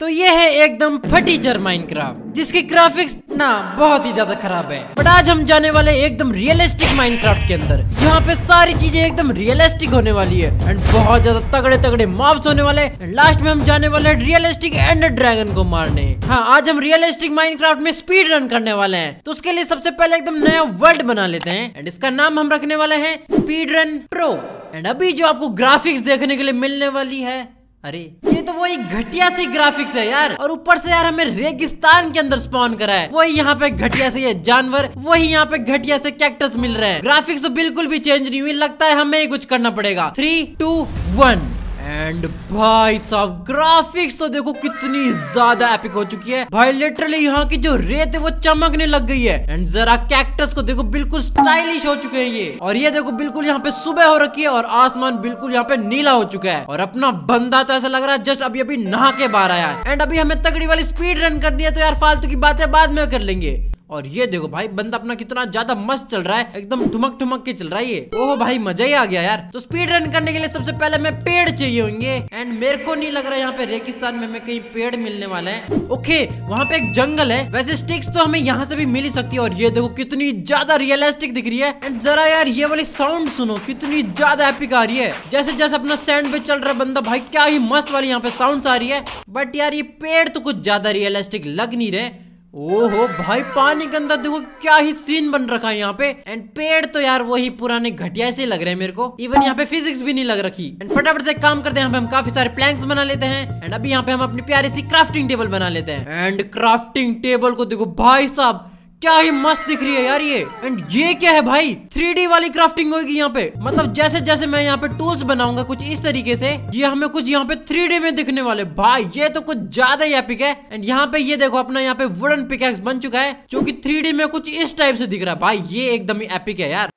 तो ये है एकदम फटीचर माइनक्राफ्ट जिसकी ग्राफिक्स ना बहुत ही ज्यादा खराब है बट आज हम जाने वाले एकदम रियलिस्टिक माइनक्राफ्ट के अंदर जहाँ पे सारी चीजें एकदम रियलिस्टिक होने वाली है एंड बहुत ज्यादा तगड़े तगड़े मॉब्स होने वाले एंड लास्ट में हम जाने वाले रियलिस्टिक एंड ड्रैगन को मारने हाँ आज हम रियलिस्टिक माइनक्राफ्ट में स्पीड रन करने वाले हैं तो उसके लिए सबसे पहले एकदम नया वर्ल्ड बना लेते हैं एंड इसका नाम हम रखने वाले हैं स्पीड रन प्रो एंड अभी जो आपको ग्राफिक्स देखने के लिए मिलने वाली है अरे तो वही घटिया सी ग्राफिक्स है यार और ऊपर से यार हमें रेगिस्तान के अंदर स्पॉन करा है वही यहाँ पे घटिया से ये जानवर वही यहाँ पे घटिया से कैक्टस मिल रहे हैं ग्राफिक्स तो बिल्कुल भी चेंज नहीं हुई लगता है हमें कुछ करना पड़ेगा थ्री टू वन एंड भाई साहब ग्राफिक्स तो देखो कितनी ज्यादा एपिक हो चुकी है भाई लिटरली यहाँ की जो रेत है वो चमकने लग गई है एंड जरा कैक्टस को देखो बिल्कुल स्टाइलिश हो चुके हैं ये और ये देखो बिल्कुल यहाँ पे सुबह हो रखी है और आसमान बिल्कुल यहाँ पे नीला हो चुका है और अपना बंदा तो ऐसा लग रहा है जस्ट अभी अभी नहा के बाहर आया एंड अभी हमें तगड़ी वाली स्पीड रन करनी है तो यार फालतू की बातें बाद में कर लेंगे और ये देखो भाई बंदा अपना कितना ज्यादा मस्त चल रहा है एकदम ठुमक ठुमक के चल रहा है ये ओह भाई मजा ही आ गया यार तो स्पीड रन करने के लिए सबसे पहले मैं पेड़ चाहिए होंगे एंड मेरे को नहीं लग रहा यहाँ पे रेगिस्तान में मैं कहीं पेड़ मिलने वाला है ओके वहाँ पे एक जंगल है वैसे स्टिक्स तो हमें यहाँ से भी मिल ही सकती है और ये देखो कितनी ज्यादा रियलिस्टिक दिख रही है एंड जरा यार ये वाली साउंड सुनो कितनी ज्यादा एपिक आ रही है जैसे जैसे अपना सैंड पे चल रहा है बंदा भाई क्या ही मस्त वाली यहाँ पे साउंड आ रही है बट यार ये पेड़ तो कुछ ज्यादा रियलिस्टिक लग नहीं रहे ओहो भाई पानी के अंदर देखो क्या ही सीन बन रखा है यहाँ पे एंड पेड़ तो यार वही पुराने घटिया से लग रहे हैं मेरे को इवन यहाँ पे फिजिक्स भी नहीं लग रखी एंड फटाफट से काम करते हैं यहाँ पे हम काफी सारे प्लैंक्स बना लेते हैं एंड अभी यहाँ पे हम अपनी प्यारी सी क्राफ्टिंग टेबल बना लेते हैं एंड क्राफ्टिंग टेबल को देखो भाई साहब क्या ही मस्त दिख रही है यार ये एंड ये क्या है भाई थ्री वाली क्राफ्टिंग होगी यहाँ पे मतलब जैसे जैसे मैं यहाँ पे टूल्स बनाऊंगा कुछ इस तरीके से ये हमें कुछ यहाँ पे थ्री में दिखने वाले भाई ये तो कुछ ज्यादा ही एपिक है एंड यहाँ पे ये देखो अपना यहाँ पे वुडन पिकेक्स बन चुका है जो की थ्री में कुछ इस टाइप से दिख रहा है भाई ये एकदम ही एपिक है यार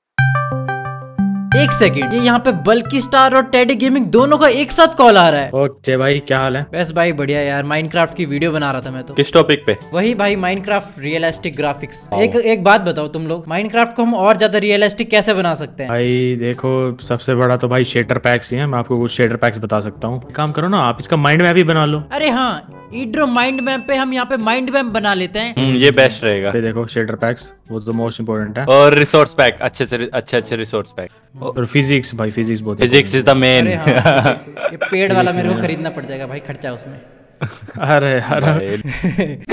एक सेकंड ये यहाँ पे बल्कि स्टार और टेडी गेमिंग दोनों का एक साथ कॉल आ रहा है ओके भाई क्या हाल है बस भाई बढ़िया यार माइनक्राफ्ट की वीडियो बना रहा था मैं तो किस टॉपिक पे वही भाई माइनक्राफ्ट रियलिस्टिक ग्राफिक्स एक एक बात बताओ तुम लोग माइनक्राफ्ट को हम और ज्यादा रियलिस्टिक कैसे बना सकते हैं भाई देखो सबसे बड़ा तो भाई शेटर पैक्स ही है मैं आपको कुछ शेटर पैक्स बता सकता हूँ काम करो ना आप इसका माइंड मैप ही बना लो अरे हाँ इड्रो माइंड मैप पे हम यहाँ पे माइंड मैप बना लेते हैं हम्म, ये बेस्ट रहेगा देखो शेटर पैक्स वो तो मोस्ट इम्पोर्टेंट है और रिसोर्स पैक अच्छे से अच्छे अच्छे रिसोर्स पैक ओ, और फिजिक्स भाई फिजिक्स बहुत फिजिक्स इज द मेन ये पेड़ वाला मेरे को खरीदना पड़ जाएगा भाई खर्चा उसमें अरे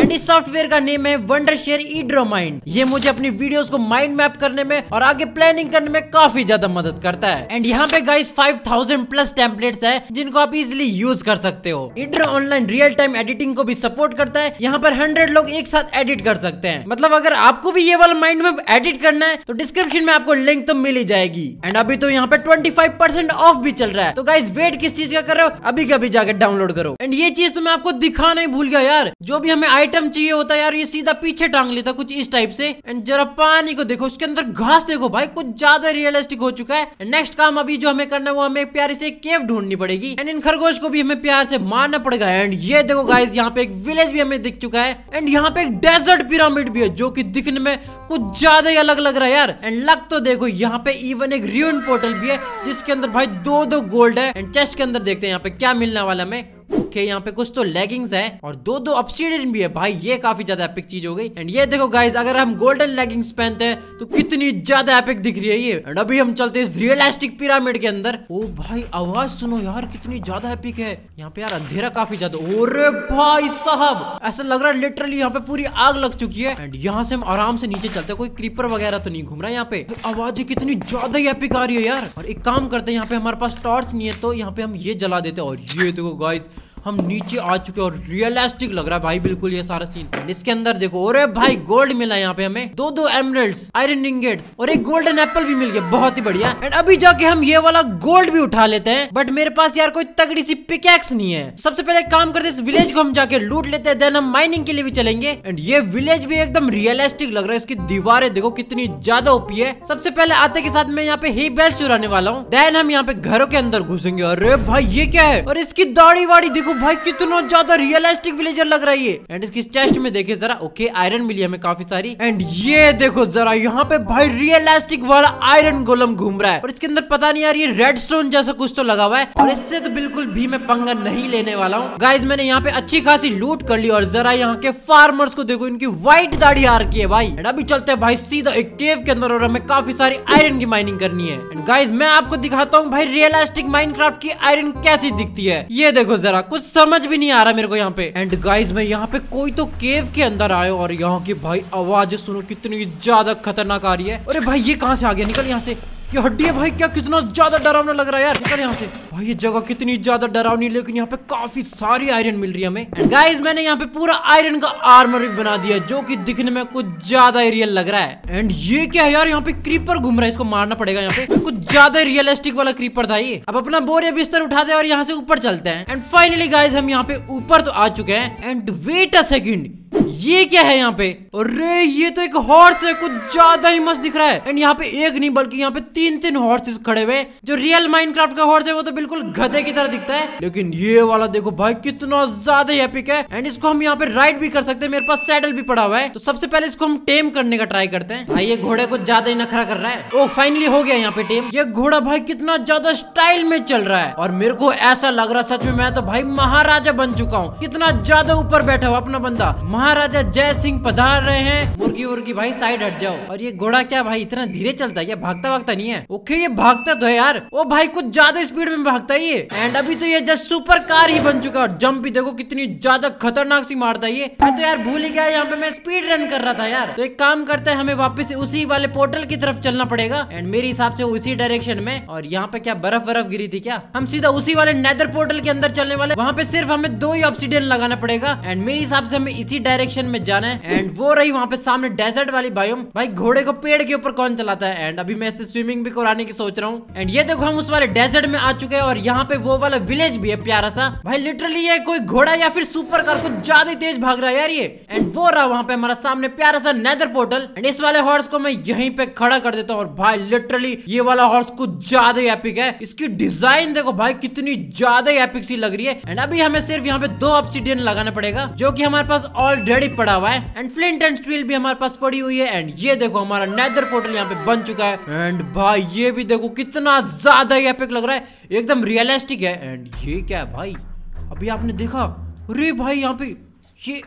एंड इस सॉफ्टवेयर का नेम है वंडर शेयर ईड्रो माइंड ये मुझे अपनी वीडियोस को माइंड मैप करने में और आगे प्लानिंग करने में काफी ज्यादा मदद करता है एंड यहाँ पे गाइस 5000 प्लस टेम्पलेट्स है जिनको आप इजिली यूज कर सकते हो ईड्रो ऑनलाइन रियल टाइम एडिटिंग को भी सपोर्ट करता है यहाँ पर हंड्रेड लोग एक साथ एडिट कर सकते हैं मतलब अगर आपको भी ये वाला माइंड मैप एडिट करना है तो डिस्क्रिप्शन में आपको लिंक तो मिल ही जाएगी एंड अभी तो यहाँ पे ट्वेंटी ऑफ भी चल रहा है तो गाइस वेट किस चीज का कर रहे हो अभी कभी जाकर डाउनलोड करो एंड ये चीज तो मैं आपको दिखाना ही भूल गया यार जो भी हमें आइटम चाहिए होता है यार ये सीधा पीछे टांग लेता कुछ इस टाइप से एंड जरा पानी को देखो उसके अंदर घास देखो भाई कुछ ज्यादा रियलिस्टिक हो चुका है नेक्स्ट काम अभी जो हमें करना है वो हमें प्यार से केव ढूंढनी पड़ेगी एंड इन खरगोश को भी हमें प्यार से मारना पड़ेगा एंड ये देखो गाइज यहाँ पे एक विलेज भी हमें दिख चुका है एंड यहाँ पे एक डेजर्ट पिरामिड भी है जो की दिखने में कुछ ज्यादा ही अलग लग रहा है यार एंड लग तो देखो यहाँ पे इवन एक रियन पोर्टल भी है जिसके अंदर भाई दो दो गोल्ड है एंड चेस्ट के अंदर देखते हैं यहाँ पे क्या मिलने वाला हमें ओके यहाँ पे कुछ तो लेगिंग्स है और दो दो अपसीडेड भी है भाई ये काफी ज्यादा एपिक चीज हो गई एंड ये देखो गाइज अगर हम गोल्डन लेगिंग्स पहनते हैं तो कितनी ज्यादा एपिक दिख रही है ये एंड अभी हम चलते हैं रियलिस्टिक पिरामिड के अंदर ओ भाई आवाज सुनो यार कितनी ज्यादा एपिक है यहाँ पे यार अंधेरा काफी ज्यादा रे भाई साहब ऐसा लग रहा है लिटरली यहाँ पे पूरी आग लग चुकी है एंड यहाँ से हम आराम से नीचे चलते कोई क्रीपर वगैरह तो नहीं घूम रहा है यहाँ पे आवाज कितनी ज्यादा ही एपिक आ रही है यार और एक काम करते हैं यहाँ पे हमारे पास टॉर्च नहीं है तो यहाँ पे हम ये जला देते और ये देखो गाइज हम नीचे आ चुके और रियलिस्टिक लग रहा है भाई बिल्कुल ये सारा सीन इसके अंदर देखो अरे भाई गोल्ड मिला यहाँ पे हमें दो दो एमरल्ड्स आयरन इंगेट्स और एक गोल्डन एप्पल भी मिल गया बहुत ही बढ़िया एंड अभी जाके हम ये वाला गोल्ड भी उठा लेते हैं बट मेरे पास यार कोई तगड़ी सी पिकेक्स नहीं है सबसे पहले काम करते इस विलेज को हम जाके लूट लेते हैं देन हम माइनिंग के लिए भी चलेंगे एंड ये विलेज भी एकदम रियलिस्टिक लग रहा है इसकी दीवारें देखो कितनी ज्यादा ओपी है सबसे पहले आते के साथ मैं यहाँ पे ही बेल्स चुराने वाला हूँ देन हम यहाँ पे घरों के अंदर घुसेंगे अरे भाई ये क्या है और इसकी दाढ़ी वाड़ी देखो भाई कितना ज्यादा रियलिस्टिक विलेजर लग रही है एंड इसकी चेस्ट में देखिए जरा ओके आयरन मिली हमें काफी सारी एंड ये देखो जरा यहाँ पे भाई रियलिस्टिक वाला आयरन गोलम घूम रहा है और इसके अंदर पता नहीं यार ये रेड स्टोन जैसा कुछ तो लगा हुआ है और इससे तो बिल्कुल भी मैं पंगा नहीं लेने वाला हूँ गाइज मैंने यहाँ पे अच्छी खासी लूट कर ली और जरा यहाँ के फार्मर्स को देखो इनकी व्हाइट दाढ़ी हार की है भाई एंड अभी चलते हैं भाई सीधा एक केव के अंदर और हमें काफी सारी आयरन की माइनिंग करनी है एंड गाइज मैं आपको दिखाता हूँ भाई रियलिस्टिक माइंड की आयरन कैसी दिखती है ये देखो जरा कुछ समझ भी नहीं आ रहा मेरे को यहाँ पे एंड गाइज मैं यहाँ पे कोई तो केव के अंदर आयो और यहाँ की भाई आवाज सुनो कितनी ज्यादा खतरनाक आ रही है अरे भाई ये कहाँ से आ गया निकल यहाँ से ये हड्डी है भाई क्या कितना ज्यादा डरावना लग रहा है यार निकल यहाँ से भाई ये जगह कितनी ज्यादा डरावनी लेकिन यहाँ पे काफी सारी आयरन मिल रही है हमें गाइस मैंने यहाँ पे पूरा आयरन का आर्मर भी बना दिया जो कि दिखने में कुछ ज्यादा रियल लग रहा है एंड ये क्या है यार यहाँ पे क्रीपर घूम रहा है इसको मारना पड़ेगा यहाँ पे कुछ ज्यादा रियलिस्टिक वाला क्रीपर था ये अब अपना बोरिया बिस्तर उठाते हैं और यहाँ से ऊपर चलते हैं एंड फाइनली गाइज हम यहाँ पे ऊपर तो आ चुके हैं एंड वेट अ सेकेंड ये क्या है यहाँ पे अरे ये तो एक हॉर्स है कुछ ज्यादा ही मस्त दिख रहा है एंड यहाँ पे एक नहीं बल्कि यहाँ पे तीन तीन हॉर्सेस खड़े हुए जो रियल माइनक्राफ्ट का हॉर्स है वो तो बिल्कुल गधे की तरह दिखता है लेकिन ये वाला देखो भाई कितना ज्यादा ही एपिक है एंड इसको हम यहाँ पे राइड भी कर सकते हैं मेरे पास सैडल भी पड़ा हुआ है तो सबसे पहले इसको हम टेम करने का ट्राई करते हैं भाई ये घोड़े कुछ ज्यादा ही नखरा कर रहा है ओ oh, फाइनली हो गया यहाँ पे टेम ये घोड़ा भाई कितना ज्यादा स्टाइल में चल रहा है और मेरे को ऐसा लग रहा सच में मैं तो भाई महाराजा बन चुका हूँ कितना ज्यादा ऊपर बैठा हुआ अपना बंदा महाराजा राजा जय सिंह पधार रहे हैं मुर्गी उर्गी भाई साइड हट जाओ और ये घोड़ा क्या भाई इतना धीरे चलता है ये भागता भागता नहीं है ओके ये भागता तो है यार ओ भाई कुछ ज्यादा स्पीड में भागता है ये एंड अभी तो ये जस्ट सुपर कार ही बन चुका है जम्प भी देखो कितनी ज्यादा खतरनाक सी मारता है ये मैं तो यार भूल ही गया यहाँ पे मैं स्पीड रन कर रहा था यार तो एक काम करते हैं हमें वापिस उसी वाले पोर्टल की तरफ चलना पड़ेगा एंड मेरे हिसाब से उसी डायरेक्शन में और यहाँ पे क्या बर्फ बर्फ गिरी थी क्या हम सीधा उसी वाले नेदर पोर्टल के अंदर चलने वाले वहाँ पे सिर्फ हमें दो ही ऑप्सीडेंट लगाना पड़ेगा एंड मेरे हिसाब से हमें इसी डायरेक्शन डायरेक्शन में जाना है एंड वो रही वहाँ पे सामने डेजर्ट वाली बायोम भाई घोड़े को पेड़ के ऊपर कौन चलाता है एंड अभी मैं इससे स्विमिंग भी कराने की सोच रहा हूँ एंड ये देखो हम उस वाले डेजर्ट में आ चुके हैं और यहाँ पे वो वाला विलेज भी है प्यारा सा भाई लिटरली ये कोई घोड़ा या फिर सुपर कार कुछ ज्यादा तेज भाग रहा है यार ये एंड वो रहा वहाँ पे हमारा सामने प्यारा सा नेदर पोर्टल एंड इस वाले हॉर्स को मैं यही पे खड़ा कर देता हूँ और भाई लिटरली ये वाला हॉर्स कुछ ज्यादा एपिक है इसकी डिजाइन देखो भाई कितनी ज्यादा एपिक सी लग रही है एंड अभी हमें सिर्फ यहाँ पे दो ऑप्सीडियन लगाना पड़ेगा जो की हमारे पास ऑलरेडी रेडी पड़ा हुआ है एंड फ्लिंट एंड स्टील भी हमारे पास पड़ी हुई है एंड ये देखो हमारा नेदर पोर्टल यहाँ पे बन चुका है एंड भाई ये भी देखो कितना ज्यादा एपिक लग रहा है एकदम रियलिस्टिक है एंड ये क्या है भाई अभी आपने देखा अरे भाई यहाँ पे ये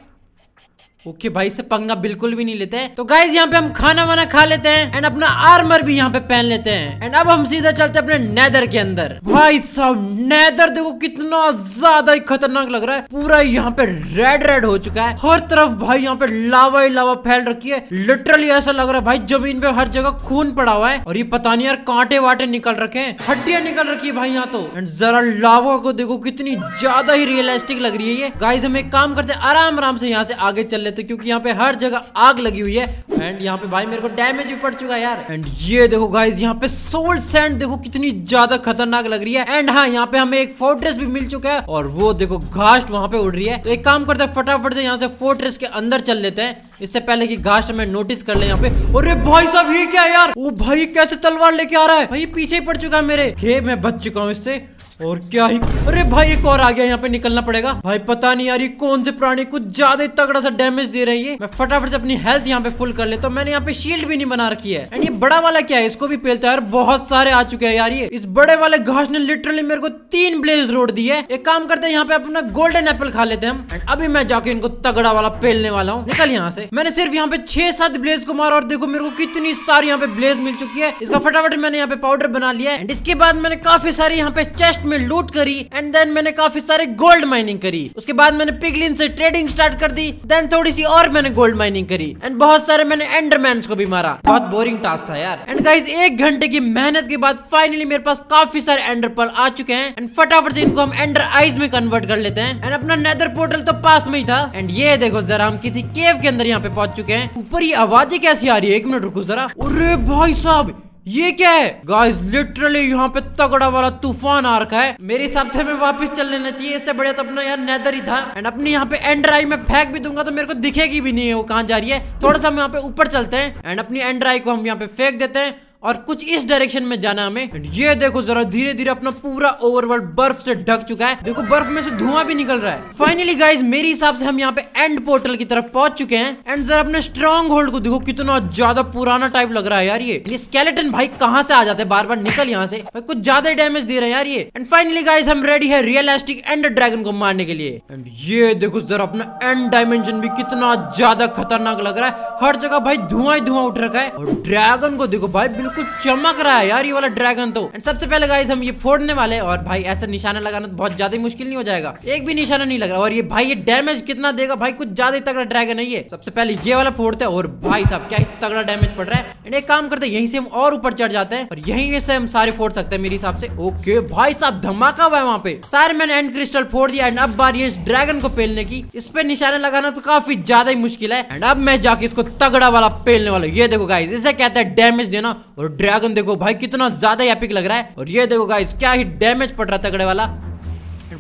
ओके okay, भाई से पंगा बिल्कुल भी नहीं लेते हैं तो गाइज यहाँ पे हम खाना वाना खा लेते हैं एंड अपना आर्मर भी यहाँ पे पहन लेते हैं एंड अब हम सीधा चलते हैं अपने नेदर के अंदर भाई साहब नेदर देखो कितना ज्यादा ही खतरनाक लग रहा है पूरा यहाँ पे रेड रेड हो चुका है हर तरफ भाई यहाँ पे लावा ही लावा फैल रखी है लिटरली ऐसा लग रहा है भाई जमीन पे हर जगह खून पड़ा हुआ है और ये पता नहीं यार कांटे वाटे निकल रखे है हड्डियां निकल रखी है भाई यहाँ तो एंड जरा लावा को देखो कितनी ज्यादा ही रियलिस्टिक लग रही है ये गाइज हम एक काम करते आराम आराम से यहाँ से आगे चल लेते क्योंकि यहाँ पे हर जगह आग लगी हुई है एंड यहाँ पे भाई मेरे को डैमेज भी पड़ चुका है यार एंड ये देखो गाइज यहाँ पे सोल सैंड देखो कितनी ज्यादा खतरनाक लग रही है एंड हाँ यहाँ पे हमें एक फोर्ट्रेस भी मिल चुका है और वो देखो घास्ट वहाँ पे उड़ रही है तो एक काम करते हैं फटाफट से यहाँ से फोर्ट्रेस के अंदर चल लेते हैं इससे पहले की घास हमें नोटिस कर ले यहाँ पे अरे भाई साहब ये क्या यार वो भाई कैसे तलवार लेके आ रहा है भाई पीछे पड़ चुका है मेरे खे मैं बच चुका हूँ इससे और क्या ही अरे भाई एक और आ गया यहाँ पे निकलना पड़ेगा भाई पता नहीं यार ये कौन से प्राणी कुछ ज्यादा तगड़ा सा डैमेज दे रही है मैं फटाफट से अपनी हेल्थ यहाँ पे फुल कर लेता तो मैंने यहाँ पे शील्ड भी नहीं बना रखी है एंड ये बड़ा वाला क्या है इसको भी पेलता है यार बहुत सारे आ चुके हैं यार ये इस बड़े वाले घास ने लिटरली मेरे को तीन ब्लेज रोड दी है एक काम करते हैं यहाँ पे अपना गोल्डन एप्पल खा लेते हैं एंड अभी मैं जाके इनको तगड़ा वाला पेलने वाला हूँ निकल यहाँ से मैंने सिर्फ यहाँ पे छह सात ब्लेज को मारा और देखो मेरे को कितनी सारी यहाँ पे ब्लेज मिल चुकी है इसका फटाफट मैंने यहाँ पे पाउडर बना लिया है एंड इसके बाद मैंने काफी सारी यहाँ पे चेस्ट में लूट करी एंड देन मैंने काफी सारे गोल्ड माइनिंग करी उसके बाद मैंने पिगलिन से ट्रेडिंग स्टार्ट कर दी देन थोड़ी सी और मैंने गोल्ड माइनिंग करी एंड बहुत सारे मैंने एंडरमैन को भी मारा बहुत बोरिंग टास्क था यार एंड गाइज एक घंटे की मेहनत के बाद फाइनली मेरे पास काफी सारे एंडर पर्ल आ चुके हैं एंड फटाफट से इनको हम एंडर आइज में कन्वर्ट कर लेते हैं एंड अपना नेदर पोर्टल तो पास में ही था एंड ये देखो जरा हम किसी केव के अंदर यहाँ पे पहुंच चुके हैं ऊपर ये आवाजें कैसी आ रही है एक मिनट रुको जरा अरे भाई साहब ये क्या है गाइस लिटरली यहाँ पे तगड़ा वाला तूफान आ रखा है मेरे हिसाब से हमें वापस चल लेना चाहिए इससे बढ़िया तो अपना यार नेदर ही था एंड अपनी यहाँ पे एंड्राई में फेंक भी दूंगा तो मेरे को दिखेगी भी नहीं है वो कहाँ जा रही है थोड़ा सा हम यहाँ पे ऊपर चलते हैं एंड अपनी एंड्राई को हम यहाँ पे फेंक देते हैं और कुछ इस डायरेक्शन में जाना हमें ये देखो जरा धीरे धीरे अपना पूरा ओवरवर्ल्ड बर्फ से ढक चुका है देखो बर्फ में से धुआं भी निकल रहा है फाइनली गाइज मेरे हिसाब से हम यहाँ पे एंड पोर्टल की तरफ पहुंच चुके हैं एंड जरा अपने स्ट्रॉन्ग होल्ड को देखो कितना ज्यादा पुराना टाइप लग रहा है यार ये स्केलेटन भाई कहाँ से आ जाते हैं बार बार निकल यहाँ से भाई कुछ ज्यादा डैमेज दे रहे हैं यार ये एंड फाइनली गाइज हम रेडी है रियलिस्टिक एंड ड्रैगन को मारने के लिए एंड ये देखो जरा अपना एंड डायमेंशन भी कितना ज्यादा खतरनाक लग रहा है हर जगह भाई धुआं ही धुआं उठ रखा है और ड्रैगन को देखो भाई बिल्कुल बिल्कुल चमक रहा है यार ये वाला ड्रैगन तो एंड सबसे पहले गाइस हम ये फोड़ने वाले हैं और भाई ऐसा निशाना लगाना तो बहुत ज्यादा मुश्किल नहीं हो जाएगा एक भी निशाना नहीं लग रहा और ये भाई ये डैमेज कितना देगा भाई कुछ ज्यादा ही तगड़ा ड्रैगन है ये सबसे पहले ये वाला फोड़ते हैं और भाई साहब क्या तगड़ा डैमेज पड़ रहा है एंड एक काम करते यही से हम और ऊपर चढ़ जाते हैं और यही से हम सारे फोड़ सकते हैं मेरे हिसाब से ओके भाई साहब धमाका हुआ है वहाँ पे सारे मैंने एंड क्रिस्टल फोड़ दिया एंड अब बार ये ड्रैगन को पेलने की इस पे निशाना लगाना तो काफी ज्यादा ही मुश्किल है एंड अब मैं जाके इसको तगड़ा वाला पेलने वाला ये देखो गाइज इसे कहते हैं डैमेज देना और ड्रैगन देखो भाई कितना ज्यादा एपिक लग रहा है और ये देखो गाइस क्या ही डैमेज पड़ रहा था तगड़े वाला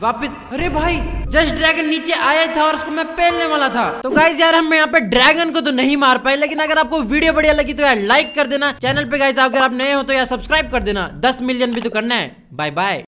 वापस अरे भाई जस्ट ड्रैगन नीचे आया था और उसको मैं पहनने वाला था तो गाइज यार हम यहाँ पे ड्रैगन को तो नहीं मार पाए लेकिन अगर आपको वीडियो बढ़िया लगी तो यार लाइक कर देना चैनल पे गाइज अगर आप नए हो तो यार सब्सक्राइब कर देना दस मिलियन भी तो करना है बाय बाय